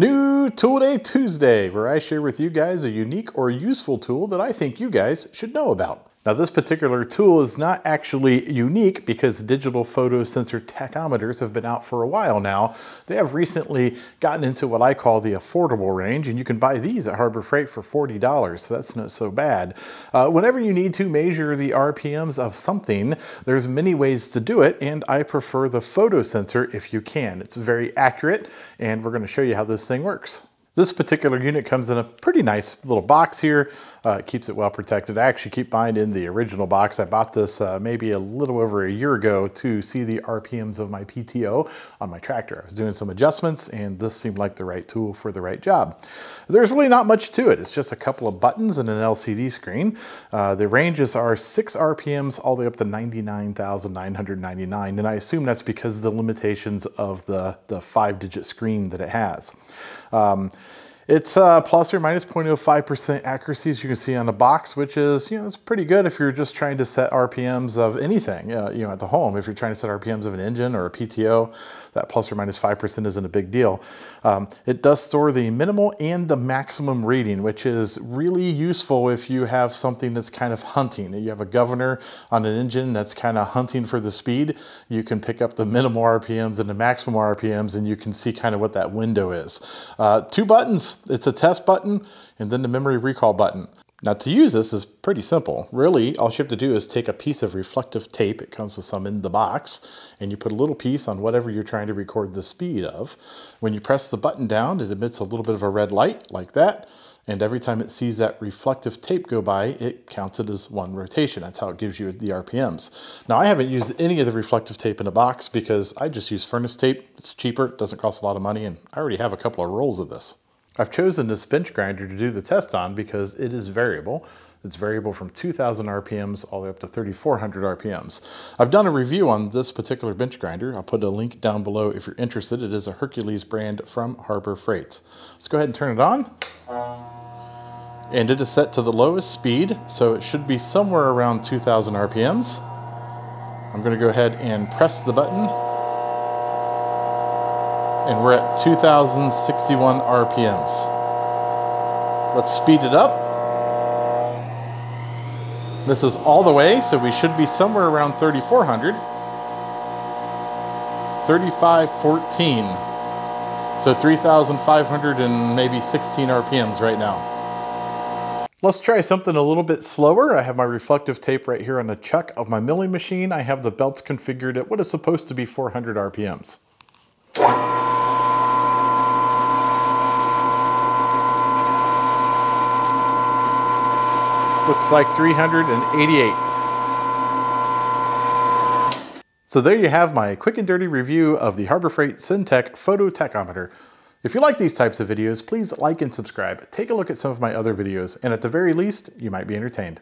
New Tool Day Tuesday, where I share with you guys a unique or useful tool that I think you guys should know about. Now this particular tool is not actually unique because digital photo sensor tachometers have been out for a while now. They have recently gotten into what I call the affordable range and you can buy these at Harbor Freight for $40, so that's not so bad. Uh, whenever you need to measure the RPMs of something, there's many ways to do it and I prefer the photo sensor if you can. It's very accurate and we're gonna show you how this thing works. This particular unit comes in a pretty nice little box here. Uh, it keeps it well protected. I actually keep mine in the original box. I bought this uh, maybe a little over a year ago to see the RPMs of my PTO on my tractor. I was doing some adjustments and this seemed like the right tool for the right job. There's really not much to it. It's just a couple of buttons and an LCD screen. Uh, the ranges are six RPMs all the way up to 99,999. And I assume that's because of the limitations of the, the five digit screen that it has. Um, it's uh, plus or minus 0.05% accuracy, as you can see on the box, which is, you know, it's pretty good if you're just trying to set RPMs of anything, uh, you know, at the home. If you're trying to set RPMs of an engine or a PTO, that plus or minus 5% isn't a big deal. Um, it does store the minimal and the maximum reading, which is really useful if you have something that's kind of hunting. You have a governor on an engine that's kind of hunting for the speed. You can pick up the minimal RPMs and the maximum RPMs, and you can see kind of what that window is. Uh, two buttons it's a test button and then the memory recall button. Now to use this is pretty simple. Really, all you have to do is take a piece of reflective tape, it comes with some in the box, and you put a little piece on whatever you're trying to record the speed of. When you press the button down, it emits a little bit of a red light, like that, and every time it sees that reflective tape go by, it counts it as one rotation. That's how it gives you the RPMs. Now I haven't used any of the reflective tape in a box because I just use furnace tape. It's cheaper, doesn't cost a lot of money, and I already have a couple of rolls of this. I've chosen this bench grinder to do the test on because it is variable. It's variable from 2,000 RPMs all the way up to 3,400 RPMs. I've done a review on this particular bench grinder. I'll put a link down below if you're interested. It is a Hercules brand from Harbor Freight. Let's go ahead and turn it on. And it is set to the lowest speed, so it should be somewhere around 2,000 RPMs. I'm gonna go ahead and press the button and we're at 2,061 RPMs. Let's speed it up. This is all the way, so we should be somewhere around 3,400. 3514. So 3,500 and maybe 16 RPMs right now. Let's try something a little bit slower. I have my reflective tape right here on the chuck of my milling machine. I have the belts configured at what is supposed to be 400 RPMs. looks like 388. So there you have my quick and dirty review of the Harbor Freight SynTech Photo Tachometer. If you like these types of videos, please like and subscribe, take a look at some of my other videos, and at the very least, you might be entertained.